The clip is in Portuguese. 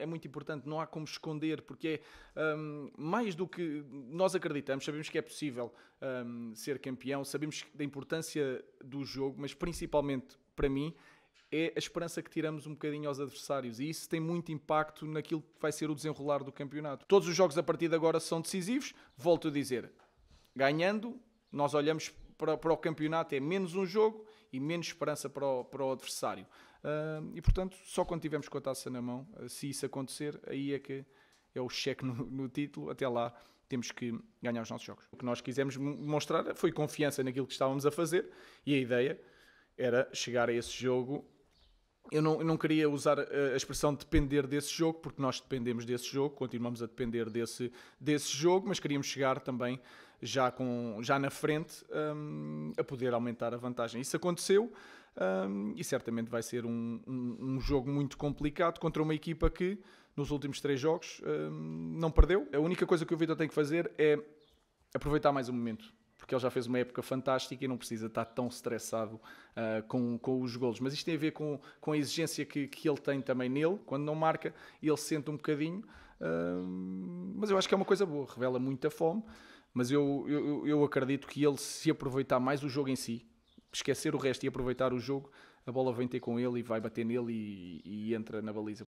é muito importante, não há como esconder, porque é um, mais do que nós acreditamos, sabemos que é possível um, ser campeão, sabemos da importância do jogo, mas principalmente para mim é a esperança que tiramos um bocadinho aos adversários e isso tem muito impacto naquilo que vai ser o desenrolar do campeonato. Todos os jogos a partir de agora são decisivos, volto a dizer, ganhando, nós olhamos para, para o campeonato é menos um jogo e menos esperança para o, para o adversário. Uh, e portanto, só quando tivermos com a taça na mão, ah, se isso acontecer, aí é que é o cheque no, no título. Até lá temos que ganhar os nossos jogos. O que nós quisemos mostrar foi confiança naquilo que estávamos a fazer e a ideia era chegar a esse jogo eu não, eu não queria usar a expressão depender desse jogo, porque nós dependemos desse jogo, continuamos a depender desse, desse jogo, mas queríamos chegar também já, com, já na frente um, a poder aumentar a vantagem. Isso aconteceu um, e certamente vai ser um, um, jogo muito complicado contra uma equipa que nos últimos três jogos hum, não perdeu. A única coisa que o Vitor tem que fazer é aproveitar mais um momento porque ele já fez uma época fantástica e não precisa estar tão estressado uh, com, com os golos. Mas isto tem a ver com, com a exigência que, que ele tem também nele, quando não marca, ele sente um bocadinho. Uh, mas eu acho que é uma coisa boa, revela muita fome. Mas eu, eu, eu acredito que ele, se aproveitar mais o jogo em si, esquecer o resto e aproveitar o jogo, a bola vem ter com ele e vai bater nele e, e entra na baliza.